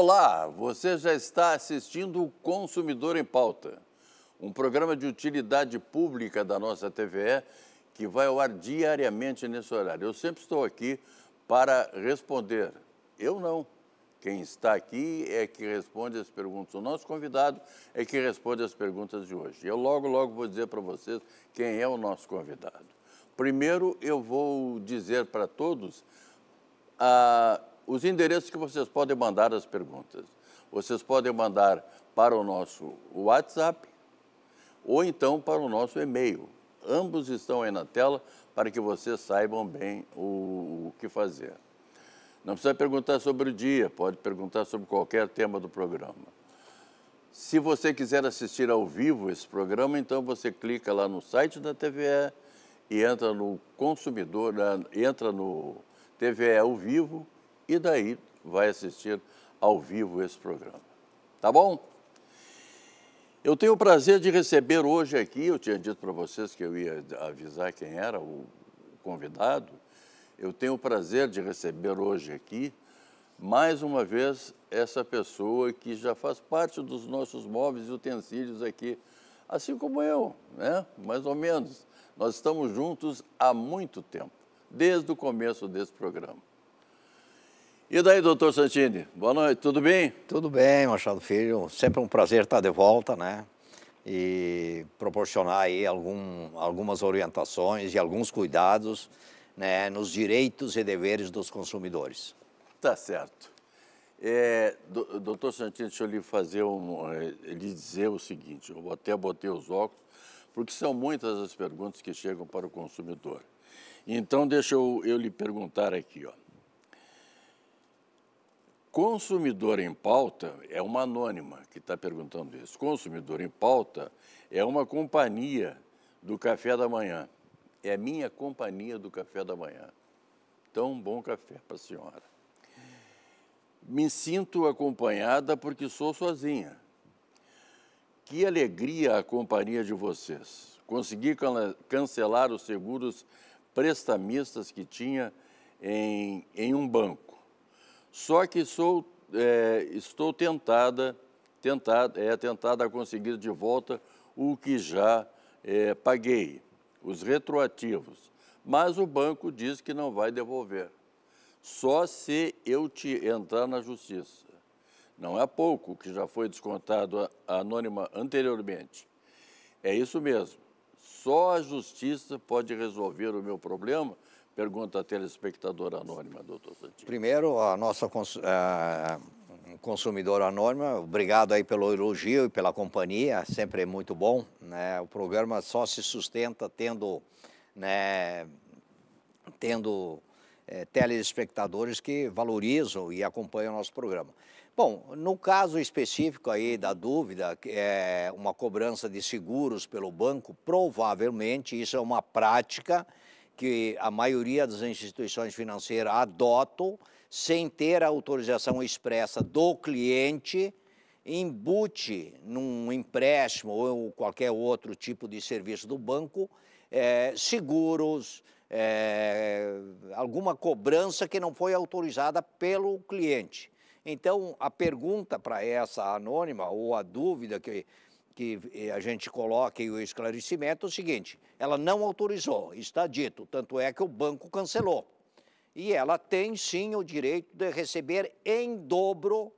Olá, você já está assistindo o Consumidor em Pauta, um programa de utilidade pública da nossa TVE que vai ao ar diariamente nesse horário. Eu sempre estou aqui para responder. Eu não. Quem está aqui é que responde as perguntas. O nosso convidado é que responde as perguntas de hoje. Eu logo, logo vou dizer para vocês quem é o nosso convidado. Primeiro, eu vou dizer para todos a os endereços que vocês podem mandar as perguntas. Vocês podem mandar para o nosso WhatsApp ou então para o nosso e-mail. Ambos estão aí na tela para que vocês saibam bem o, o que fazer. Não precisa perguntar sobre o dia, pode perguntar sobre qualquer tema do programa. Se você quiser assistir ao vivo esse programa, então você clica lá no site da TVE e entra no consumidor, entra no TVE ao vivo e daí vai assistir ao vivo esse programa. Tá bom? Eu tenho o prazer de receber hoje aqui, eu tinha dito para vocês que eu ia avisar quem era o convidado, eu tenho o prazer de receber hoje aqui, mais uma vez, essa pessoa que já faz parte dos nossos móveis e utensílios aqui, assim como eu, né? mais ou menos. Nós estamos juntos há muito tempo, desde o começo desse programa. E daí, doutor Santini? Boa noite, tudo bem? Tudo bem, Machado Filho. Sempre um prazer estar de volta, né? E proporcionar aí algum, algumas orientações e alguns cuidados né, nos direitos e deveres dos consumidores. Tá certo. É, doutor Santini, deixa eu lhe fazer um, eh, lhe dizer o seguinte, eu até botei os óculos, porque são muitas as perguntas que chegam para o consumidor. Então, deixa eu, eu lhe perguntar aqui, ó. Consumidor em pauta é uma anônima que está perguntando isso. Consumidor em pauta é uma companhia do café da manhã. É a minha companhia do café da manhã. Tão bom café para a senhora. Me sinto acompanhada porque sou sozinha. Que alegria a companhia de vocês. Consegui cancelar os seguros prestamistas que tinha em, em um banco só que sou, é, estou tentada, tentada, é, tentada a conseguir de volta o que já é, paguei, os retroativos. Mas o banco diz que não vai devolver. Só se eu te entrar na justiça. Não é pouco que já foi descontado anônima anteriormente. É isso mesmo. Só a justiça pode resolver o meu problema, Pergunta a telespectadora anônima, doutor Santini. Primeiro, a nossa cons a eh, consumidora anônima, obrigado aí pelo elogio e pela companhia, sempre é muito bom. Né? O programa só se sustenta tendo, né, tendo é, telespectadores que valorizam e acompanham o nosso programa. Bom, no caso específico aí da dúvida, é uma cobrança de seguros pelo banco, provavelmente isso é uma prática que a maioria das instituições financeiras adotam, sem ter a autorização expressa do cliente, embute num empréstimo ou qualquer outro tipo de serviço do banco é, seguros, é, alguma cobrança que não foi autorizada pelo cliente. Então, a pergunta para essa anônima ou a dúvida que que eh, a gente coloque o esclarecimento é o seguinte: ela não autorizou, está dito, tanto é que o banco cancelou. E ela tem sim o direito de receber em dobro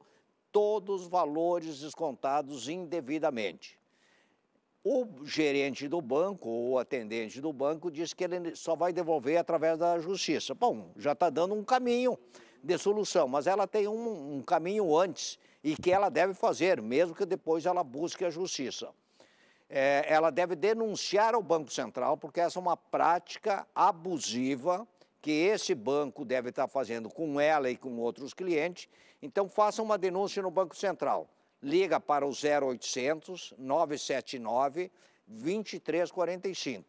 todos os valores descontados indevidamente. O gerente do banco ou o atendente do banco diz que ele só vai devolver através da justiça. Bom, já está dando um caminho de solução, mas ela tem um, um caminho antes e que ela deve fazer, mesmo que depois ela busque a justiça. É, ela deve denunciar ao Banco Central, porque essa é uma prática abusiva que esse banco deve estar fazendo com ela e com outros clientes. Então, faça uma denúncia no Banco Central. Liga para o 0800 979 2345.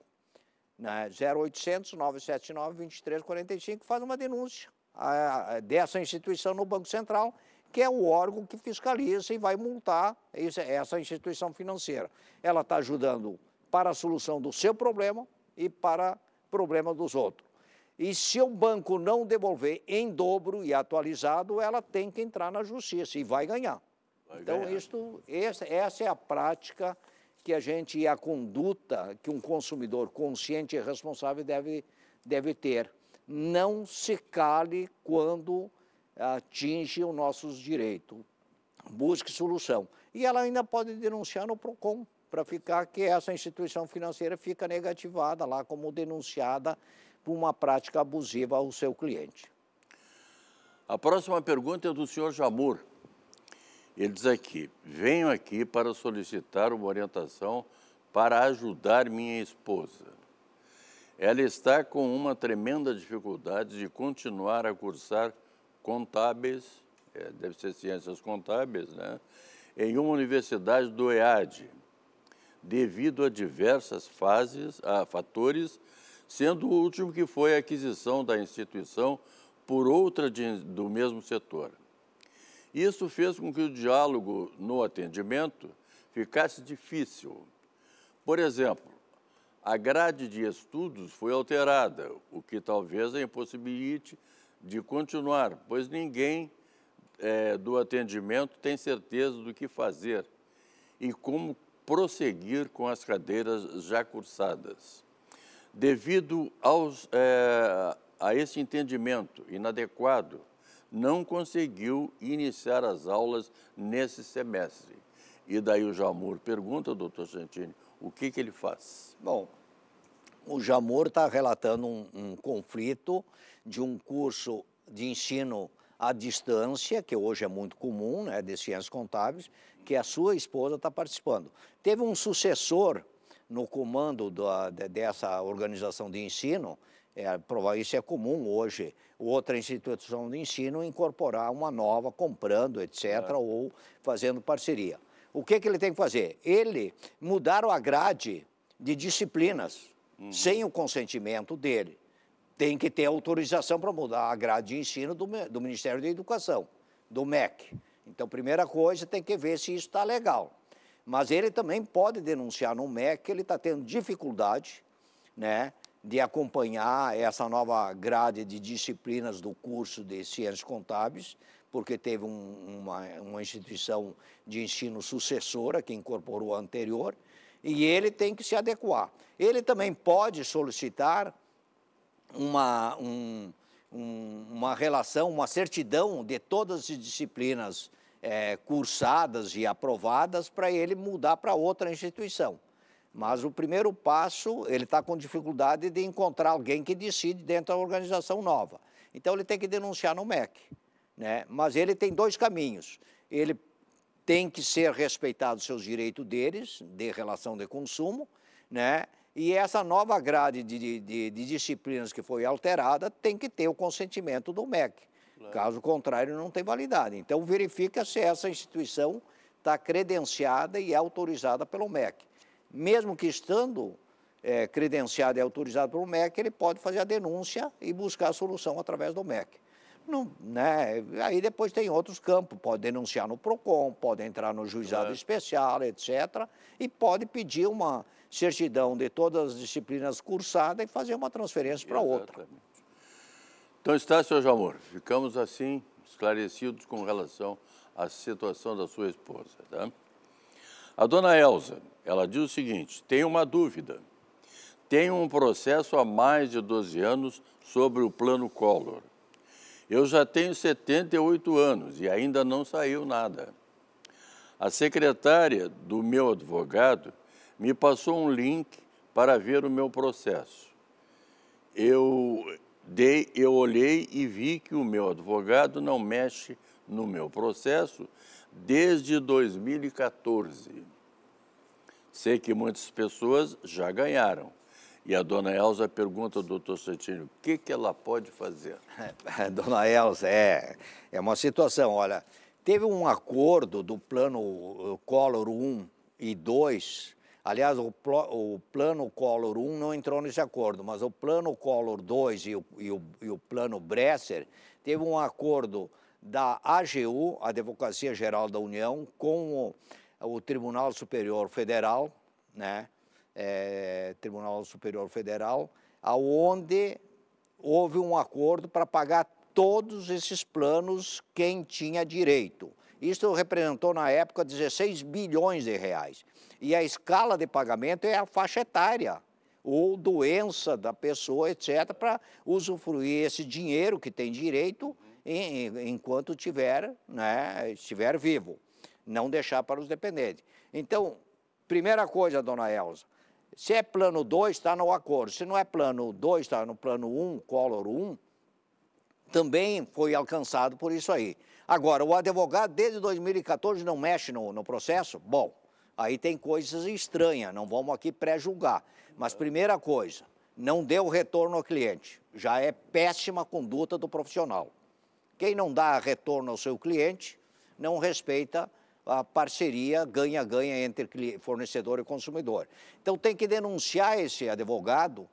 Né? 0800 979 2345, faz uma denúncia ah, dessa instituição no Banco Central que é o órgão que fiscaliza e vai multar é, essa instituição financeira. Ela está ajudando para a solução do seu problema e para problema dos outros. E se o banco não devolver em dobro e atualizado, ela tem que entrar na justiça e vai ganhar. Vai então, ganhar. Isto, essa é a prática que a gente e a conduta que um consumidor consciente e responsável deve, deve ter. Não se cale quando atinge os nossos direitos. Busque solução. E ela ainda pode denunciar no PROCON, para ficar que essa instituição financeira fica negativada lá como denunciada por uma prática abusiva ao seu cliente. A próxima pergunta é do senhor Jamur. Ele diz aqui: venho aqui para solicitar uma orientação para ajudar minha esposa. Ela está com uma tremenda dificuldade de continuar a cursar contábeis, é, deve ser ciências contábeis, né? em uma universidade do EAD, devido a diversas fases, a fatores, sendo o último que foi a aquisição da instituição por outra de, do mesmo setor. Isso fez com que o diálogo no atendimento ficasse difícil. Por exemplo, a grade de estudos foi alterada, o que talvez a impossibilite de continuar, pois ninguém é, do atendimento tem certeza do que fazer e como prosseguir com as cadeiras já cursadas. Devido aos, é, a esse entendimento inadequado, não conseguiu iniciar as aulas nesse semestre. E daí o Jamur pergunta, doutor Santini, o que, que ele faz? Bom, o Jamur está relatando um, um conflito de um curso de ensino à distância, que hoje é muito comum, né, de ciências contábeis, que a sua esposa está participando. Teve um sucessor no comando da, dessa organização de ensino, é, isso é comum hoje, outra instituição de ensino incorporar uma nova, comprando, etc., é. ou fazendo parceria. O que, que ele tem que fazer? Ele mudar a grade de disciplinas uhum. sem o consentimento dele. Tem que ter autorização para mudar a grade de ensino do, do Ministério da Educação, do MEC. Então, primeira coisa, tem que ver se isso está legal. Mas ele também pode denunciar no MEC que ele está tendo dificuldade né, de acompanhar essa nova grade de disciplinas do curso de Ciências Contábeis, porque teve um, uma, uma instituição de ensino sucessora que incorporou a anterior e ele tem que se adequar. Ele também pode solicitar uma, um, um, uma relação, uma certidão de todas as disciplinas é, cursadas e aprovadas para ele mudar para outra instituição. Mas o primeiro passo, ele está com dificuldade de encontrar alguém que decide dentro da organização nova. Então ele tem que denunciar no MEC. Né? Mas ele tem dois caminhos. Ele tem que ser respeitados seus direitos deles, de relação de consumo, né? E essa nova grade de, de, de disciplinas que foi alterada tem que ter o consentimento do MEC. Claro. Caso contrário, não tem validade. Então, verifica se essa instituição está credenciada e é autorizada pelo MEC. Mesmo que estando é, e autorizada pelo MEC, ele pode fazer a denúncia e buscar a solução através do MEC. Não, né? Aí depois tem outros campos, pode denunciar no PROCON, pode entrar no juizado é. especial, etc. E pode pedir uma certidão de todas as disciplinas cursadas e fazer uma transferência para outra. Então está, seu Jamor, ficamos assim esclarecidos com relação à situação da sua esposa. Tá? A dona Elza, ela diz o seguinte, tem uma dúvida. Tem um processo há mais de 12 anos sobre o plano Collor. Eu já tenho 78 anos e ainda não saiu nada. A secretária do meu advogado me passou um link para ver o meu processo. Eu dei, eu olhei e vi que o meu advogado não mexe no meu processo desde 2014. Sei que muitas pessoas já ganharam, e a dona Elza pergunta ao doutor Santini o que, que ela pode fazer. dona Elza, é, é uma situação. Olha, teve um acordo do plano uh, Collor 1 e 2. Aliás, o, o plano Collor 1 não entrou nesse acordo, mas o plano Collor 2 e o, e o, e o plano Bresser teve um acordo da AGU, a Advocacia Geral da União, com o, o Tribunal Superior Federal, né? é, Tribunal Superior Federal, aonde houve um acordo para pagar todos esses planos quem tinha direito. Isso representou na época 16 bilhões de reais. E a escala de pagamento é a faixa etária ou doença da pessoa, etc, para usufruir esse dinheiro que tem direito enquanto tiver, né, estiver vivo, não deixar para os dependentes. Então, primeira coisa, dona Elza, se é plano 2, está no acordo. Se não é plano 2, está no plano 1, um, Color 1, um, também foi alcançado por isso aí. Agora, o advogado desde 2014 não mexe no, no processo? Bom, aí tem coisas estranhas, não vamos aqui pré-julgar. Mas primeira coisa, não deu retorno ao cliente. Já é péssima conduta do profissional. Quem não dá retorno ao seu cliente não respeita a parceria ganha-ganha entre fornecedor e consumidor. Então tem que denunciar esse advogado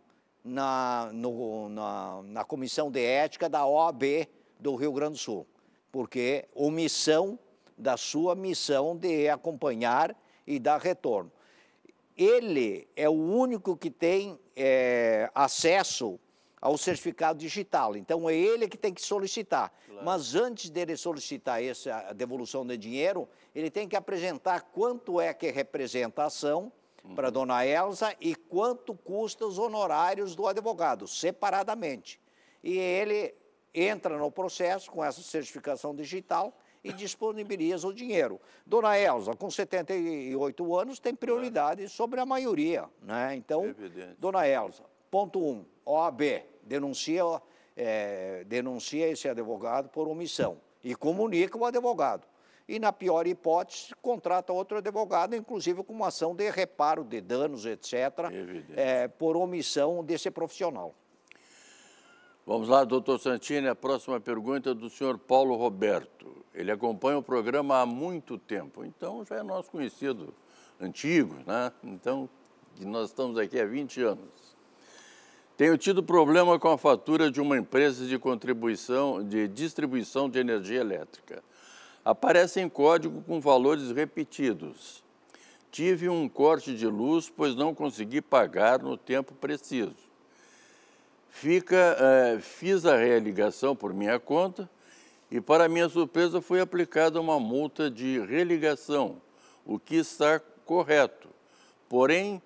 na, no, na, na, Comissão de Ética da OAB do Rio Grande do Sul, porque omissão da sua missão de acompanhar e dar retorno. Ele é o único que tem é, acesso ao certificado digital. Então é ele que tem que solicitar. Claro. Mas antes dele solicitar essa devolução de dinheiro, ele tem que apresentar quanto é que representa a ação uhum. para dona Elsa e quanto custa os honorários do advogado, separadamente. E ele entra no processo com essa certificação digital e disponibiliza o dinheiro. Dona Elza, com 78 anos, tem prioridade sobre a maioria, né? Então, é Dona Elza, Ponto 1. Um, OAB denuncia, é, denuncia esse advogado por omissão e comunica o advogado. E, na pior hipótese, contrata outro advogado, inclusive com uma ação de reparo de danos, etc., é, por omissão desse profissional. Vamos lá, doutor Santini, a próxima pergunta é do senhor Paulo Roberto. Ele acompanha o programa há muito tempo, então já é nosso conhecido, antigo, né? Então, nós estamos aqui há 20 anos. Tenho tido problema com a fatura de uma empresa de contribuição de distribuição de energia elétrica. Aparece em código com valores repetidos. Tive um corte de luz, pois não consegui pagar no tempo preciso. Fica, eh, fiz a religação por minha conta e, para minha surpresa, foi aplicada uma multa de religação, o que está correto. Porém,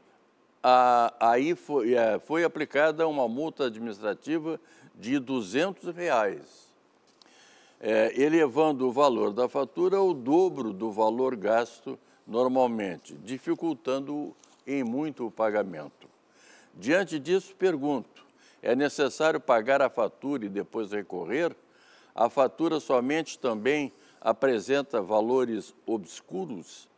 ah, aí foi, é, foi aplicada uma multa administrativa de 200 reais, é, elevando o valor da fatura ao dobro do valor gasto normalmente, dificultando em muito o pagamento. Diante disso, pergunto, é necessário pagar a fatura e depois recorrer? A fatura somente também apresenta valores obscuros?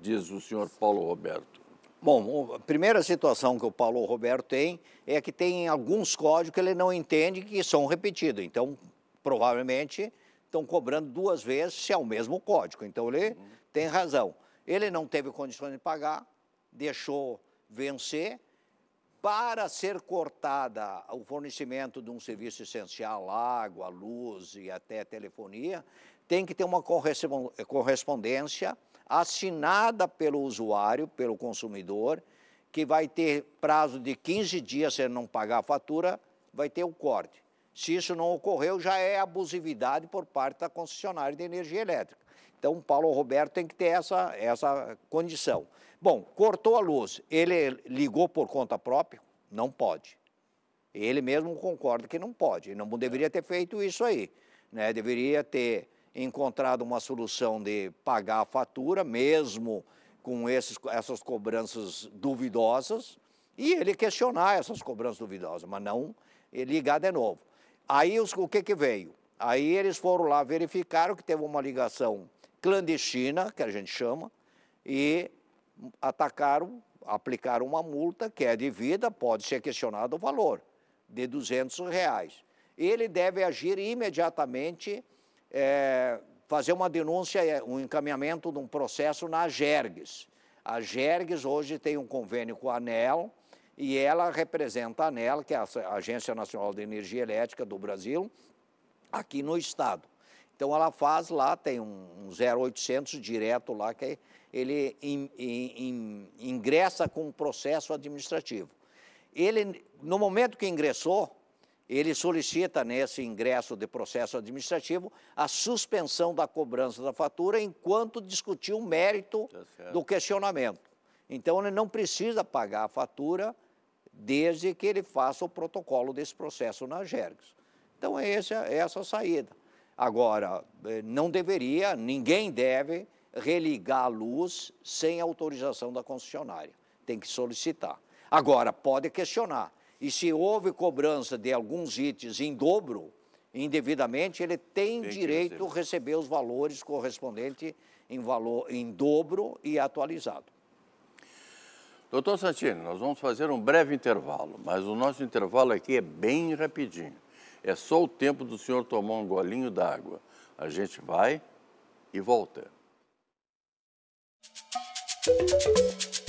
Diz o senhor Paulo Roberto. Bom, a primeira situação que o Paulo Roberto tem é que tem alguns códigos que ele não entende que são repetidos. Então, provavelmente, estão cobrando duas vezes se é o mesmo código. Então, ele uhum. tem razão. Ele não teve condições de pagar, deixou vencer. Para ser cortada o fornecimento de um serviço essencial, água, luz e até telefonia, tem que ter uma correspondência assinada pelo usuário, pelo consumidor, que vai ter prazo de 15 dias se ele não pagar a fatura, vai ter o corte. Se isso não ocorreu, já é abusividade por parte da concessionária de energia elétrica. Então, o Paulo Roberto tem que ter essa, essa condição. Bom, cortou a luz, ele ligou por conta própria? Não pode. Ele mesmo concorda que não pode, ele não deveria ter feito isso aí. Né? Deveria ter encontrado uma solução de pagar a fatura, mesmo com esses, essas cobranças duvidosas, e ele questionar essas cobranças duvidosas, mas não ligar de novo. Aí os, o que, que veio? Aí eles foram lá, verificaram que teve uma ligação clandestina, que a gente chama, e atacaram, aplicaram uma multa que é devida, pode ser questionado o valor, de 200 reais. Ele deve agir imediatamente é, fazer uma denúncia, é, um encaminhamento de um processo na Jergues. A Jergues hoje tem um convênio com a ANEL e ela representa a ANEL, que é a Agência Nacional de Energia Elétrica do Brasil, aqui no Estado. Então ela faz lá, tem um, um 0800 direto lá, que ele in, in, in, ingressa com um processo administrativo. Ele, no momento que ingressou, ele solicita nesse ingresso de processo administrativo a suspensão da cobrança da fatura enquanto discutir o mérito tá do questionamento. Então, ele não precisa pagar a fatura desde que ele faça o protocolo desse processo na Jergs. Então, é essa, é essa a saída. Agora, eh, não deveria, ninguém deve religar a luz sem autorização da concessionária. Tem que solicitar. Agora, pode questionar. E se houve cobrança de alguns itens em dobro, indevidamente, ele tem, tem direito a receber os valores correspondentes em valor em dobro e atualizado. Doutor Santini, nós vamos fazer um breve intervalo, mas o nosso intervalo aqui é bem rapidinho. É só o tempo do senhor tomar um golinho d'água. A gente vai e volta. Música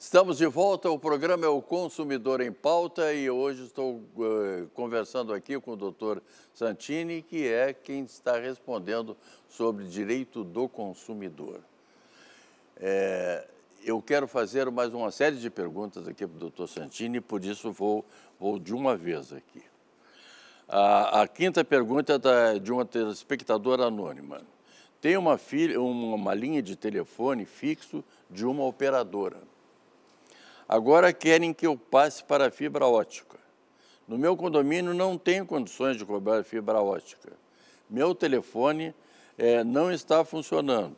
Estamos de volta, o programa é o Consumidor em Pauta e hoje estou uh, conversando aqui com o doutor Santini, que é quem está respondendo sobre direito do consumidor. É, eu quero fazer mais uma série de perguntas aqui para o doutor Santini, por isso vou, vou de uma vez aqui. A, a quinta pergunta é da, de uma telespectadora anônima. Tem uma, filha, uma, uma linha de telefone fixo de uma operadora. Agora querem que eu passe para a fibra ótica. No meu condomínio não tenho condições de cobrar fibra ótica. Meu telefone é, não está funcionando.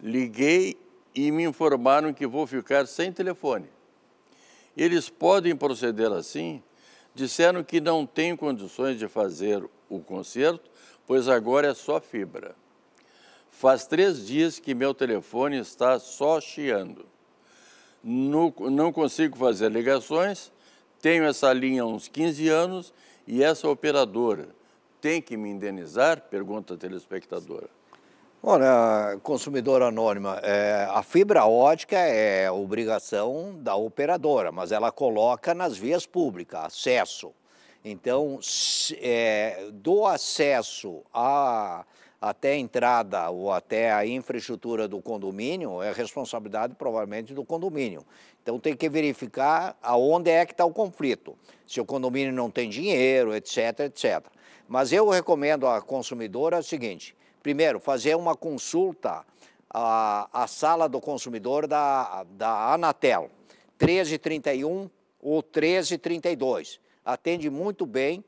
Liguei e me informaram que vou ficar sem telefone. Eles podem proceder assim? disseram que não tenho condições de fazer o concerto, pois agora é só fibra. Faz três dias que meu telefone está só chiando. No, não consigo fazer ligações, tenho essa linha há uns 15 anos e essa operadora tem que me indenizar? Pergunta a telespectadora. Olha, consumidora anônima, é, a fibra ótica é obrigação da operadora, mas ela coloca nas vias públicas, acesso. Então, é, do acesso a, até a entrada ou até a infraestrutura do condomínio é responsabilidade provavelmente do condomínio. Então tem que verificar aonde é que está o conflito, se o condomínio não tem dinheiro, etc, etc. Mas eu recomendo à consumidora o seguinte, primeiro, fazer uma consulta à, à sala do consumidor da, da Anatel, 1331 ou 1332. Atende muito bem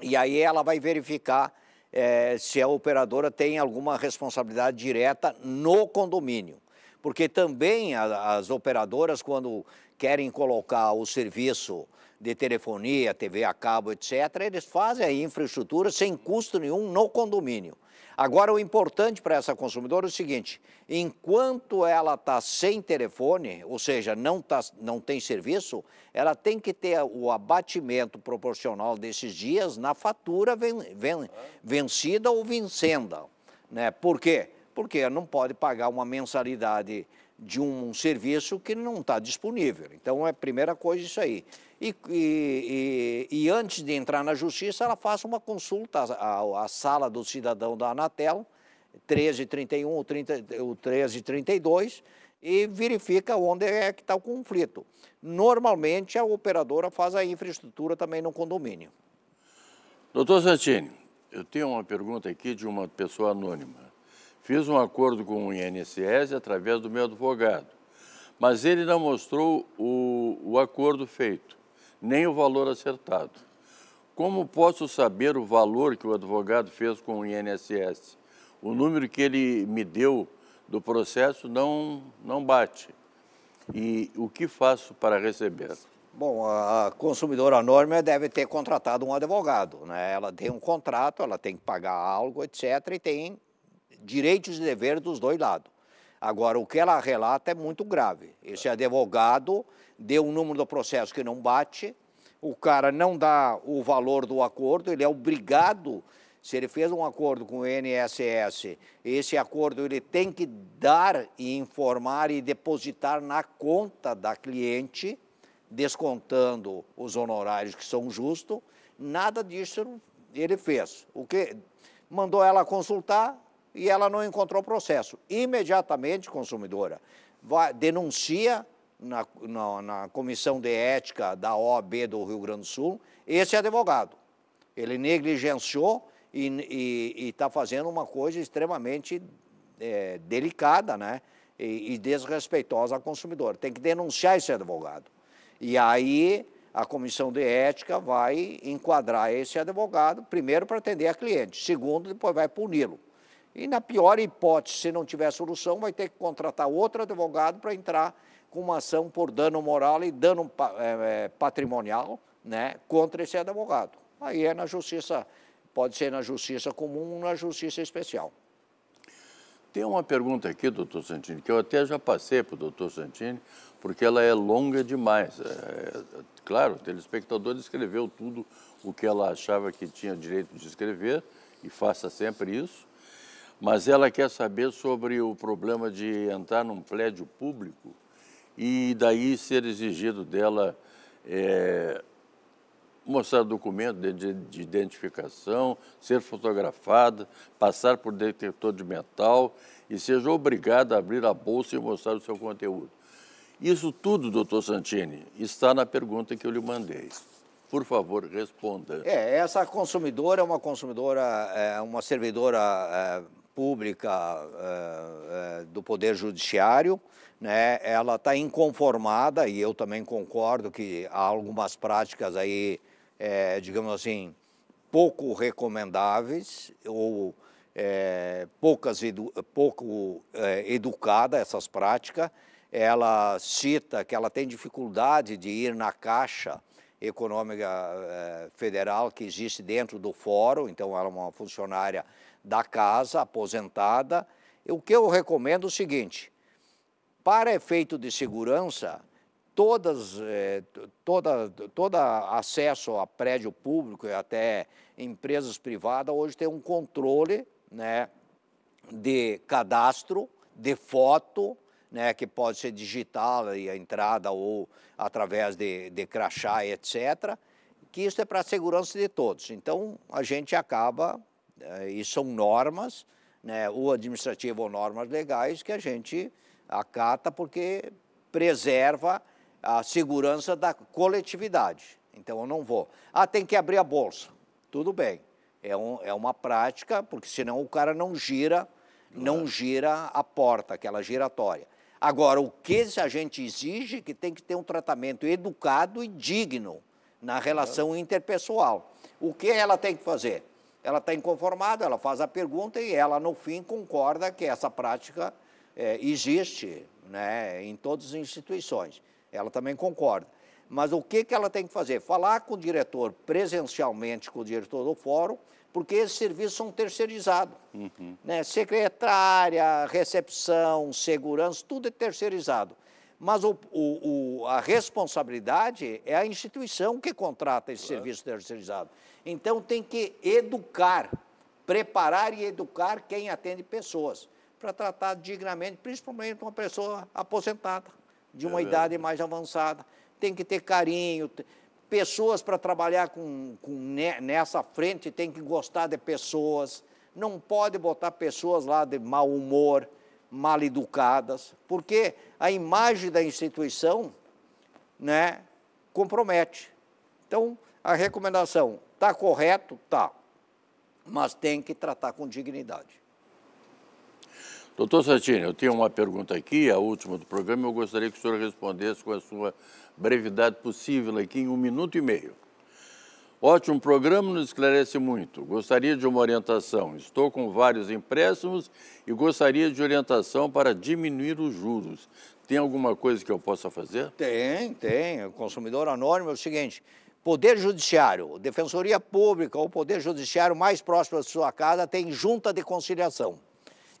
e aí ela vai verificar é, se a operadora tem alguma responsabilidade direta no condomínio. Porque também as operadoras, quando querem colocar o serviço de telefonia, TV a cabo, etc., eles fazem a infraestrutura sem custo nenhum no condomínio. Agora, o importante para essa consumidora é o seguinte: enquanto ela está sem telefone, ou seja, não, tá, não tem serviço, ela tem que ter o abatimento proporcional desses dias na fatura ven, ven, vencida ou vencendo, Né? Por quê? Porque não pode pagar uma mensalidade de um serviço que não está disponível. Então, é a primeira coisa isso aí. E, e, e, e, antes de entrar na justiça, ela faça uma consulta à, à sala do cidadão da Anatel, 1331 ou 1332, e verifica onde é que está o conflito. Normalmente, a operadora faz a infraestrutura também no condomínio. Doutor Santini, eu tenho uma pergunta aqui de uma pessoa anônima. Fiz um acordo com o INSS através do meu advogado, mas ele não mostrou o, o acordo feito nem o valor acertado. Como posso saber o valor que o advogado fez com o INSS? O número que ele me deu do processo não, não bate. E o que faço para receber? Bom, a consumidora norma deve ter contratado um advogado, né? Ela tem um contrato, ela tem que pagar algo, etc. E tem direitos e deveres dos dois lados. Agora, o que ela relata é muito grave. Esse advogado deu um número do processo que não bate, o cara não dá o valor do acordo, ele é obrigado, se ele fez um acordo com o INSS, esse acordo ele tem que dar e informar e depositar na conta da cliente, descontando os honorários que são justos. Nada disso ele fez. O que mandou ela consultar, e ela não encontrou processo. Imediatamente, consumidora, vai, denuncia na, na, na, Comissão de Ética da OAB do Rio Grande do Sul esse advogado. Ele negligenciou e está fazendo uma coisa extremamente é, delicada né? E, e desrespeitosa ao consumidor. Tem que denunciar esse advogado. E aí a comissão de ética vai enquadrar esse advogado, primeiro para atender a cliente, segundo, depois vai puni-lo. E na pior hipótese, se não tiver solução, vai ter que contratar outro advogado para entrar com uma ação por dano moral e dano é, é, patrimonial né, contra esse advogado. Aí é na justiça, pode ser na justiça comum ou na justiça especial. Tem uma pergunta aqui, doutor Santini, que eu até já passei para o doutor Santini, porque ela é longa demais. É, é, claro, o telespectador escreveu tudo o que ela achava que tinha direito de escrever, e faça sempre isso mas ela quer saber sobre o problema de entrar num prédio público e daí ser exigido dela é, mostrar documento de, de, identificação, ser fotografada, passar por detector de metal e seja obrigada a abrir a bolsa e mostrar o seu conteúdo. Isso tudo, doutor Santini, está na pergunta que eu lhe mandei. Por favor, responda. É, essa consumidora é uma consumidora, é, uma servidora é pública uh, uh, do Poder Judiciário, né, ela está inconformada, e eu também concordo que há algumas práticas aí, é, digamos assim, pouco recomendáveis ou é, poucas edu, pouco é, educada essas práticas. Ela cita que ela tem dificuldade de ir na caixa econômica federal que existe dentro do fórum, então ela é uma funcionária da casa aposentada. O que eu recomendo é o seguinte: para efeito de segurança, todas, eh, toda, toda acesso a prédio público e até empresas privadas hoje tem um controle né, de cadastro, de foto, né, que pode ser digital e a entrada ou através de, de crachá, etc. Que isso é para a segurança de todos. Então a gente acaba eh, e são normas, né, ou administrativas ou normas legais, que a gente acata porque preserva a segurança da coletividade. Então eu não vou. Ah, tem que abrir a bolsa. Tudo bem. É, um, é uma prática, porque senão o cara não gira, não, não é. gira a porta, aquela giratória. Agora, o que uhum. a gente exige é que tem que ter um tratamento educado e digno na relação interpessoal. O que ela tem que fazer? ela está inconformada, ela faz a pergunta e ela, no fim, concorda que essa prática é, existe né, em todas as instituições. Ela também concorda. Mas o que, que ela tem que fazer? Falar com o diretor presencialmente, com o diretor do fórum, porque esses serviços são terceirizados. Uhum. Né? Secretária, recepção, segurança, tudo é terceirizado mas o, o, o, a responsabilidade é a instituição que contrata esse serviço terceirizado. Então tem que educar, preparar e educar quem atende pessoas para tratar dignamente, principalmente uma pessoa aposentada, de uma é idade mais avançada. Tem que ter carinho, pessoas para trabalhar com, com, nessa frente tem que gostar de pessoas, não pode botar pessoas lá de mau humor, mal educadas, porque a imagem da instituição né, compromete. Então, a recomendação está correto? Está. Mas tem que tratar com dignidade. Doutor Santini, eu tenho uma pergunta aqui, a última do programa, eu gostaria que o senhor respondesse com a sua brevidade possível aqui em um minuto e meio. Ótimo programa, nos esclarece muito. Gostaria de uma orientação. Estou com vários empréstimos e gostaria de orientação para diminuir os juros. Tem alguma coisa que eu possa fazer? Tem, tem. O consumidor anônimo é o seguinte: Poder Judiciário, Defensoria Pública ou Poder Judiciário mais próximo da sua casa tem junta de conciliação.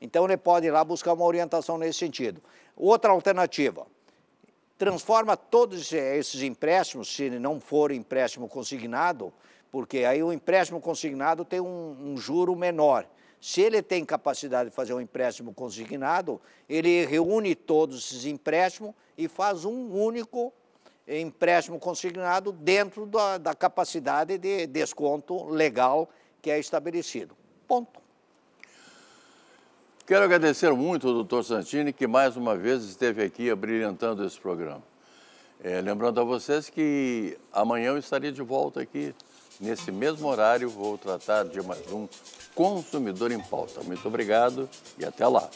Então ele pode ir lá buscar uma orientação nesse sentido. Outra alternativa, transforma todos esses empréstimos, se não for empréstimo consignado, porque aí o empréstimo consignado tem um, um juro menor. Se ele tem capacidade de fazer um empréstimo consignado, ele reúne todos esses empréstimos e faz um único empréstimo consignado dentro da, da capacidade de desconto legal que é estabelecido. Ponto. Quero agradecer muito ao doutor Santini, que mais uma vez esteve aqui abrilhantando esse programa. É, lembrando a vocês que amanhã eu estaria de volta aqui, nesse mesmo horário, vou tratar de mais um Consumidor em Pauta. Muito obrigado e até lá.